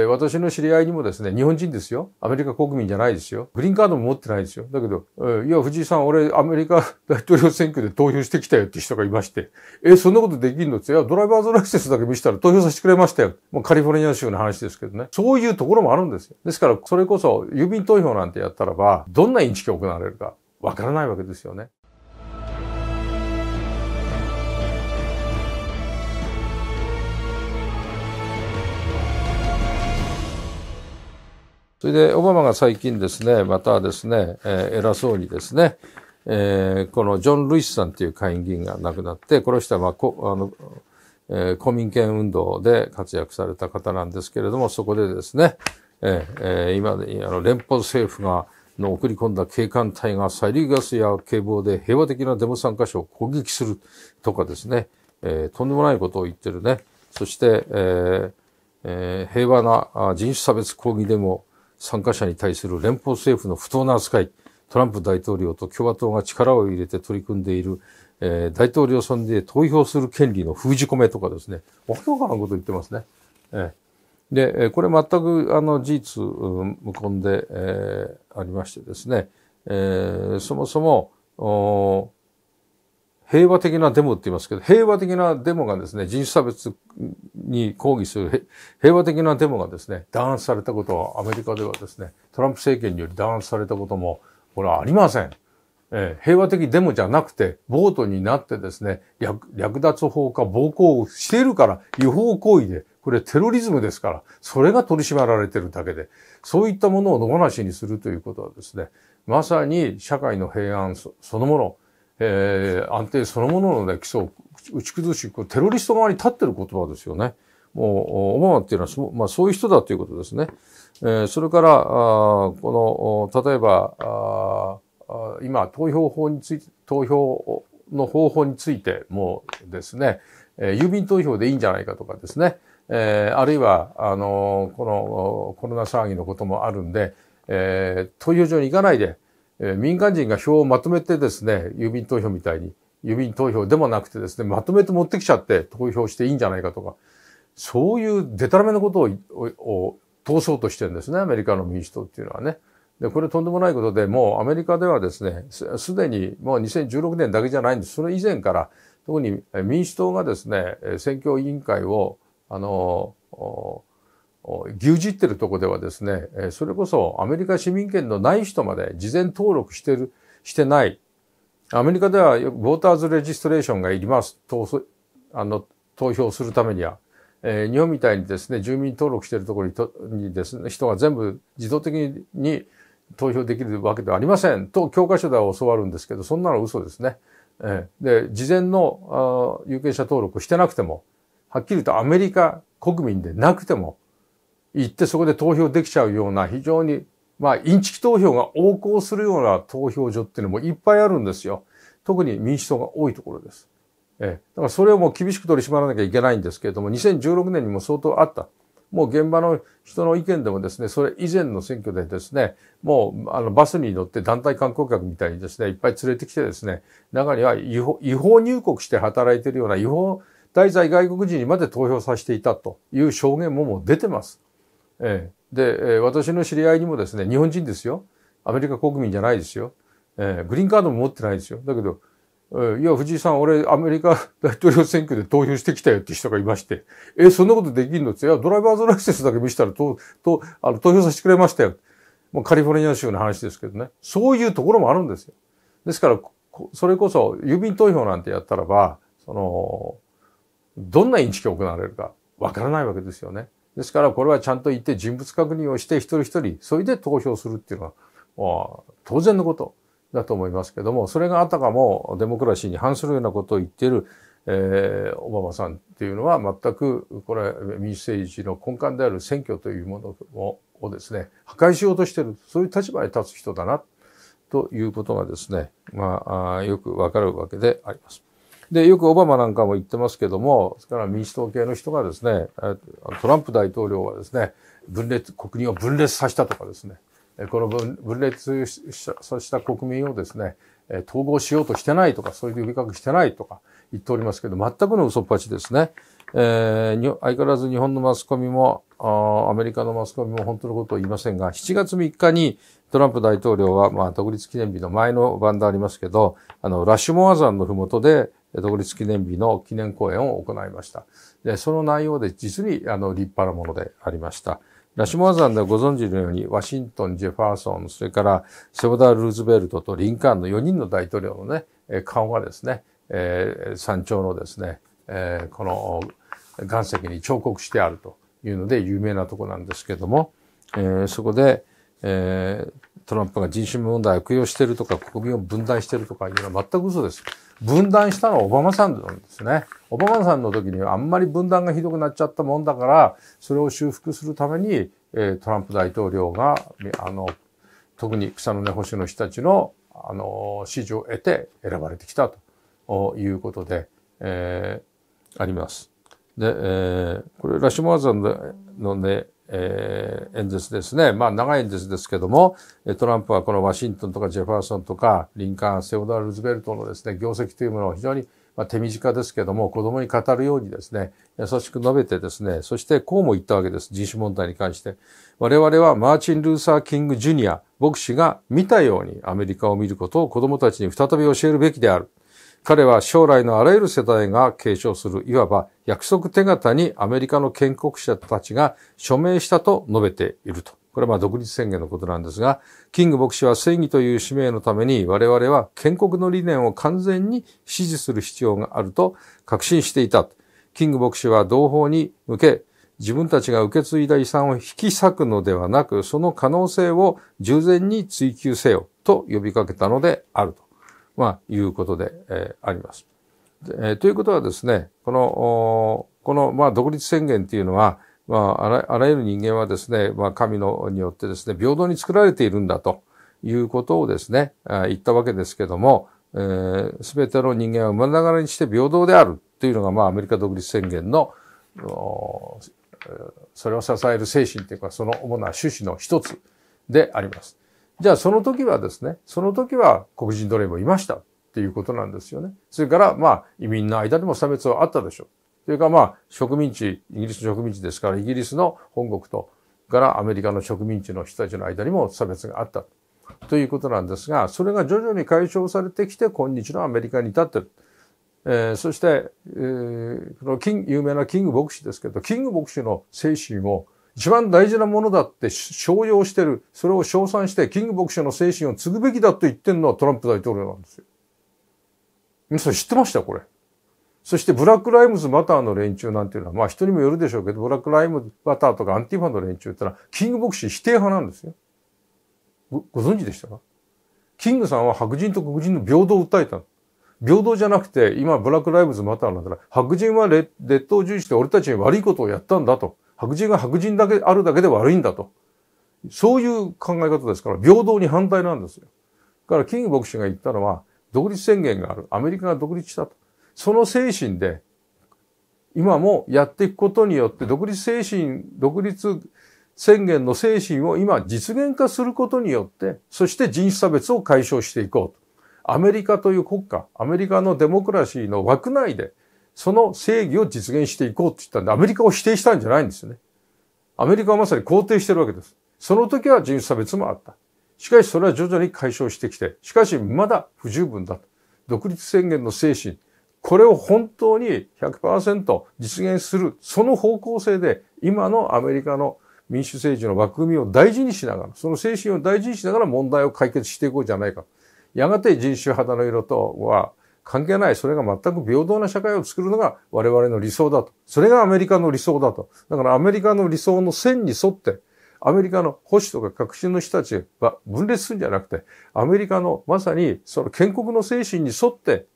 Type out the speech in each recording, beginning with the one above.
私の知り合いにもですね、日本人ですよ。アメリカ国民じゃないですよ。グリーンカードも持ってないですよ。だけど、いや、藤井さん、俺、アメリカ 大統領選挙で投票してきたよって人がいまして、え、そんなことできるのっていや、ドライバーズライセンスだけ見せたら投票させてくれましたよ。もうカリフォルニア州の話ですけどね。そういうところもあるんですよ。ですから、それこそ、郵便投票なんてやったらば、どんなインチキが行われるか、わからないわけですよね。それで、オバマが最近ですね、またですね、えー、偉そうにですね、えー、このジョン・ルイスさんという下院議員が亡くなって、この人は、まあ、こあの、えー、公民権運動で活躍された方なんですけれども、そこでですね、えー、今、あの、連邦政府が、の送り込んだ警官隊がサリーガスや警棒で平和的なデモ参加者を攻撃するとかですね、えー、とんでもないことを言ってるね。そして、えーえー、平和な人種差別抗議デモ参加者に対する連邦政府の不当な扱い、トランプ大統領と共和党が力を入れて取り組んでいる、えー、大統領選で投票する権利の封じ込めとかですね、わけわからんこと言ってますね。えー、で、これ全くあの事実、うん、無根で、えー、ありましてですね、えー、そもそも、平和的なデモって言いますけど、平和的なデモがですね、人種差別に抗議する平和的なデモがですね、弾圧されたことはアメリカではですね、トランプ政権により弾圧されたことも、これはありません。えー、平和的デモじゃなくて、暴徒になってですね、略奪法か暴行をしているから、違法行為で、これテロリズムですから、それが取り締まられてるだけで、そういったものを野放しにするということはですね、まさに社会の平安そのもの、えー、安定そのものの、ね、基礎を打ち崩し、テロリスト側に立ってる言葉ですよね。もう、オバマっていうのはそ、まあ、そういう人だということですね。えー、それから、あこの、例えば、あ今、投票法について、投票の方法についてもですね、えー、郵便投票でいいんじゃないかとかですね、えー、あるいは、あのこのコロナ騒ぎのこともあるんで、えー、投票所に行かないで、え民間人が票をまとめてですね、郵便投票みたいに、郵便投票でもなくてですね、まとめて持ってきちゃって投票していいんじゃないかとか、そういうデタラメなことを通そうとしてるんですね、アメリカの民主党っていうのはね。で、これとんでもないことで、もうアメリカではですね、すでにもう2016年だけじゃないんです。それ以前から、特に民主党がですね、選挙委員会を、あの、牛耳ってるとこではですね、それこそアメリカ市民権のない人まで事前登録してる、してない。アメリカではウォーターズレジストレーションがいります。投あの投票するためには。えー、日本みたいにですね、住民登録してるところにとにですね、人が全部自動的に投票できるわけではありませんと教科書では教わるんですけど、そんなの嘘ですね。えー、で、事前のあ有権者登録してなくても、はっきりとアメリカ国民でなくても、行ってそこで投票できちゃうような非常にまあインチキ投票が横行するような投票所っていうのもいっぱいあるんですよ。特に民主党が多いところです。ええ。だからそれをもう厳しく取り締まらなきゃいけないんですけれども、2016年にも相当あった。もう現場の人の意見でもですね、それ以前の選挙でですね、もうあのバスに乗って団体観光客みたいにですね、いっぱい連れてきてですね、中には違法違法入国して働いてるような違法滞在外国人にまで投票させていたという証言ももう出てます。ええ、で、え私の知り合いにもですね、日本人ですよ。アメリカ国民じゃないですよ。ええ、グリーンカードも持ってないですよ。だけど、いや、藤井さん、俺、アメリカ大統領選挙で投票してきたよって人がいまして、え、そんなことできんのって、いや、ドライバーズライセンスだけ見せたら、と、と、あの、投票させてくれましたよ。もうカリフォルニア州の話ですけどね。そういうところもあるんですよ。ですから、それこそ、郵便投票なんてやったらば、その、どんなインチキを行われるか、わからないわけですよね。ですからこれはちゃんと言って人物確認をして一人一人、それで投票するっていうのは、当然のことだと思いますけども、それがあたかもデモクラシーに反するようなことを言っている、えー、オバマさんっていうのは全くこれ民主政治の根幹である選挙というものをですね、破壊しようとしている、そういう立場に立つ人だな、ということがですね、まあ、よくわかるわけであります。で、よくオバマなんかも言ってますけども、それから民主党系の人がですね、トランプ大統領はですね、分裂、国民を分裂させたとかですね、この分裂させた国民をですね、統合しようとしてないとか、そういう呼びかけしてないとか言っておりますけど、全くの嘘っぱちですね。えー、相変わらず日本のマスコミもあ、アメリカのマスコミも本当のことを言いませんが、7月3日にトランプ大統領は、まあ、独立記念日の前の晩でありますけど、あの、ラッシュモア山のふもとで、独立記念日の記念講演を行いました。で、その内容で実にあの立派なものでありました。ラシモア山でご存知のように、ワシントン、ジェファーソン、それからセボダー・ルーズベルトとリンカーンの4人の大統領のね、顔がですね、えー、山頂のですね、えー、この岩石に彫刻してあるというので有名なとこなんですけども、えー、そこで、えー、トランプが人種問題を悪用してるとか、国民を分断してるとかいうのは全く嘘です。分断したのはオバマさんなんですね。オバマさんの時にはあんまり分断がひどくなっちゃったもんだから、それを修復するために、えー、トランプ大統領が、あの、特に草の根保守の人たちの、あの、支持を得て選ばれてきたということで、えー、あります。で、えー、これ、ラシモアさんのね、えー、演説ですね。まあ長い演説ですけども、トランプはこのワシントンとかジェファーソンとかリンカーン、セオドア・ルズベルトのですね、業績というものを非常に、まあ、手短ですけども、子供に語るようにですね、優しく述べてですね、そしてこうも言ったわけです。人種問題に関して。我々はマーチン・ルーサー・キング・ジュニア、牧師が見たようにアメリカを見ることを子供たちに再び教えるべきである。彼は将来のあらゆる世代が継承する、いわば約束手形にアメリカの建国者たちが署名したと述べていると。これはまあ独立宣言のことなんですが、キング牧師は正義という使命のために我々は建国の理念を完全に支持する必要があると確信していた。キング牧師は同胞に向け、自分たちが受け継いだ遺産を引き裂くのではなく、その可能性を従前に追求せよと呼びかけたのであると。まあ、いうことで、えあります。えということはですね、この、この、まあ、独立宣言っていうのは、まあ、あらゆる人間はですね、まあ、神のによってですね、平等に作られているんだということをですね、言ったわけですけども、す、えー、べ、ての人間は生まれながらにして平等であるというのが、まあ、アメリカ独立宣言の、それを支える精神というか、その主な趣旨の一つであります。じゃあその時はですね、その時は黒人奴隷もいましたっていうことなんですよね。それからまあ移民の間でも差別はあったでしょう。いうかまあ植民地、イギリスの植民地ですからイギリスの本国とからアメリカの植民地の人たちの間にも差別があったということなんですが、それが徐々に解消されてきて今日のアメリカに至ってる。えー、そして、えー、この金、有名なキング牧師ですけど、キング牧師の精神を一番大事なものだって商用してる。それを称賛して、キング牧師の精神を継ぐべきだと言ってるのはトランプ大統領なんですよ。皆さん知ってましたこれ。そしてブラックライムズマターの連中なんていうのは、まあ人にもよるでしょうけど、ブラックライムズマターとかアンティファの連中ってのは、キング牧師否定派なんですよ。ごご存知でしたかキングさんは白人と黒人の平等を訴えた。平等じゃなくて、今ブラックライムズマターなんだから、白人は劣等重視して俺たちに悪いことをやったんだと。白人が白人だけあるだけで悪いんだと。そういう考え方ですから、平等に反対なんですよ。だから、キング牧師が言ったのは、独立宣言がある。アメリカが独立したと。その精神で、今もやっていくことによって、独立精神、独立宣言の精神を今実現化することによって、そして人種差別を解消していこうと。アメリカという国家、アメリカのデモクラシーの枠内でその正義を実現していこうって言ったんで、アメリカを否定したんじゃないんですよね。アメリカはまさに肯定してるわけです。その時は人種差別もあった。しかしそれは徐々に解消してきて、しかしまだ不十分だと。独立宣言の精神、これを本当に100%実現する、その方向性で、今のアメリカの民主政治の枠組みを大事にしながら、その精神を大事にしながら問題を解決していこうじゃないか。やがて人種肌の色とは、関係ない。それが全く平等な社会を作るのが我々の理想だと。それがアメリカの理想だと。だからアメリカの理想の線に沿って、アメリカの保守とか革新の人たちは分裂するんじゃなくて、アメリカのまさにその建国の精神に沿って、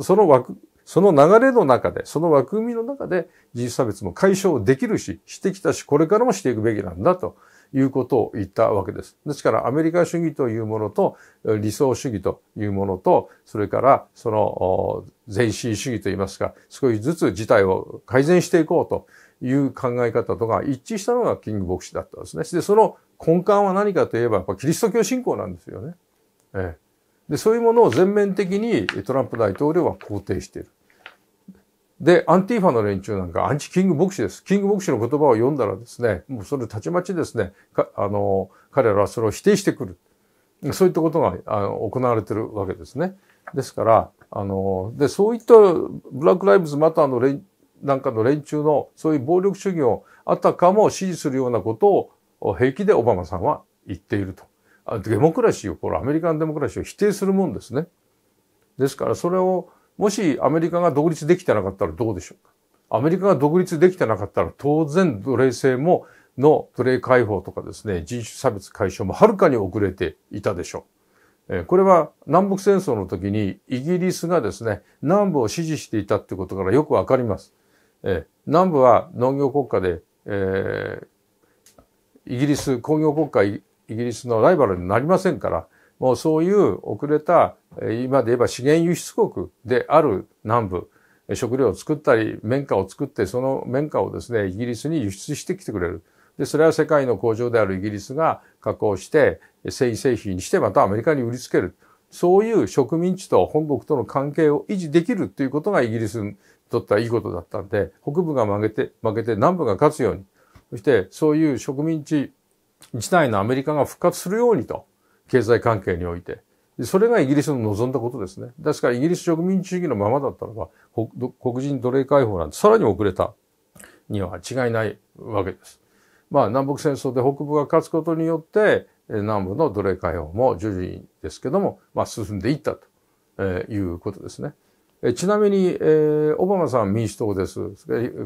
その枠、その流れの中で、その枠組みの中で人種差別も解消できるし、してきたし、これからもしていくべきなんだということを言ったわけです。ですからアメリカ主義というものと理想主義というものと、それからその前進主義といいますか、少しずつ事態を改善していこうという考え方とか、一致したのがキング牧師だったんですね。で、その根幹は何かといえば、やっぱキリスト教信仰なんですよね。ええ。で、そういうものを全面的にトランプ大統領は肯定している。で、アンティーファの連中なんか、アンチキング牧師です。キング牧師の言葉を読んだらですね、もうそれたちまちですね、あの、彼らはそれを否定してくる。そういったことがあの行われてるわけですね。ですから、あの、で、そういったブラック・ライブズ・マターの連、なんかの連中の、そういう暴力主義をあたかも支持するようなことを平気でオバマさんは言っていると。デモクラシーを、これアメリカンデモクラシーを否定するもんですね。ですから、それを、もしアメリカが独立できてなかったらどうでしょうかアメリカが独立できてなかったら当然奴隷制もの奴隷解放とかですね、人種差別解消もはるかに遅れていたでしょう。これは南北戦争の時にイギリスがですね、南部を支持していたってことからよくわかります。南部は農業国家で、えー、イギリス工業国家イギリスのライバルになりませんから、もうそういう遅れた、今で言えば資源輸出国である南部、食料を作ったり、綿花を作って、その綿花をですね、イギリスに輸出してきてくれる。で、それは世界の工場であるイギリスが加工して、繊維製品にしてまたアメリカに売りつける。そういう植民地と本国との関係を維持できるということがイギリスにとってはいいことだったんで、北部が負けて、負けて南部が勝つように、そしてそういう植民地自体のアメリカが復活するようにと経済関係において。それがイギリスの望んだことですね。ですからイギリス植民地主義のままだったらば、黒人奴隷解放なんてさらに遅れたには違いないわけです。まあ南北戦争で北部が勝つことによって、南部の奴隷解放も徐々にですけども、まあ進んでいったということですね。ちなみに、えオバマさん民主党です。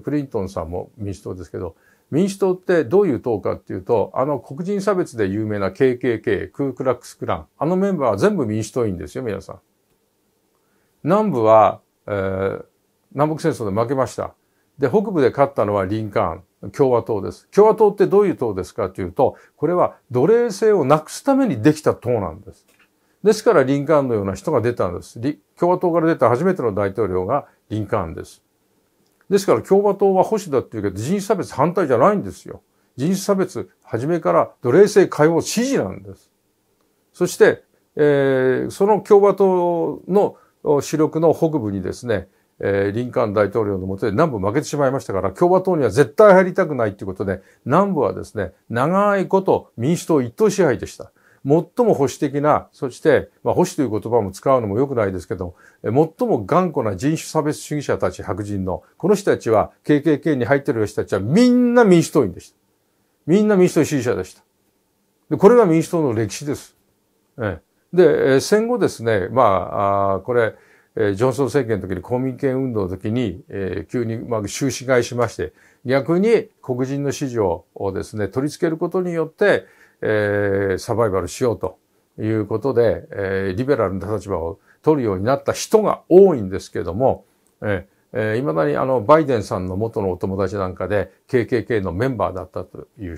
クリントンさんも民主党ですけど、民主党ってどういう党かっていうと、あの黒人差別で有名な KKK、クークラックスクラン、あのメンバーは全部民主党員ですよ、皆さん。南部は、えー、南北戦争で負けました。で、北部で勝ったのはリンカーン、共和党です。共和党ってどういう党ですかっていうと、これは奴隷制をなくすためにできた党なんです。ですからリンカーンのような人が出たんです。共和党から出た初めての大統領がリンカーンです。ですから共和党は保守だっていうけど人種差別反対じゃないんですよ。人種差別、初めから奴隷制解放支持なんです。そして、えー、その共和党の主力の北部にですね、えー、リンカーン大統領のもとで南部負けてしまいましたから、共和党には絶対入りたくないということで、南部はですね、長いこと民主党一党支配でした。最も保守的な、そして、まあ、保守という言葉も使うのも良くないですけど、最も頑固な人種差別主義者たち、白人の、この人たちは、KKK に入ってる人たちはみんな民主党員でした。みんな民主党支持者でした。で、これが民主党の歴史です。ええ、で、戦後ですね、まあ、あこれ、えジョンソン政権の時に公民権運動の時に、え急に、まあ、収支買いしまして、逆に黒人の支持をですね、取り付けることによって、えー、サバイバルしようということで、えー、リベラルな立場を取るようになった人が多いんですけども、えー、いまだにあの、バイデンさんの元のお友達なんかで KKK のメンバーだったという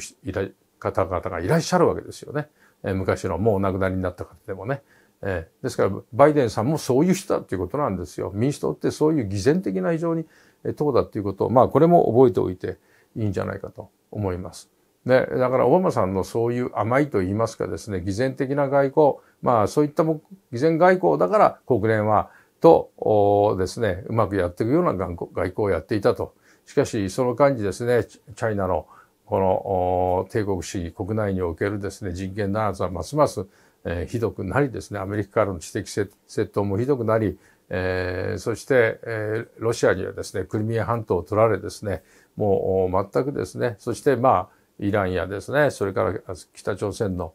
方々がいらっしゃるわけですよね。えー、昔のもうお亡くなりになった方でもね。えー、ですから、バイデンさんもそういう人だということなんですよ。民主党ってそういう偽善的な異常にえ党だっていうことを、まあこれも覚えておいていいんじゃないかと思います。ね、だからオバマさんのそういう甘いと言いますかですね、偽善的な外交、まあそういったも偽善外交だから国連は、とですね、うまくやっていくような外交をやっていたと。しかし、その感じですね、チャイナのこの帝国主義国内におけるですね、人権弾圧はますます、えー、ひどくなりですね、アメリカからの知的窃盗もひどくなり、えー、そして、えー、ロシアにはですね、クリミア半島を取られですね、もう全くですね、そしてまあ、イランやですね、それから北朝鮮の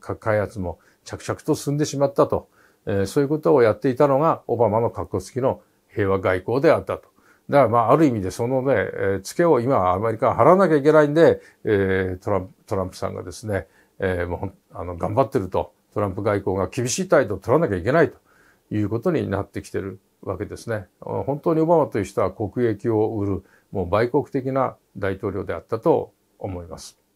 核開発も着々と進んでしまったと、えー、そういうことをやっていたのがオバマの格好付きの平和外交であったと。だからまあある意味でそのね、えー、付けを今アメリカは払わなきゃいけないんで、えー、トランプ、トランプさんがですね、えー、もうあの頑張ってると、トランプ外交が厳しい態度を取らなきゃいけないということになってきてるわけですね。本当にオバマという人は国益を売る、もう売国的な大統領であったと思います。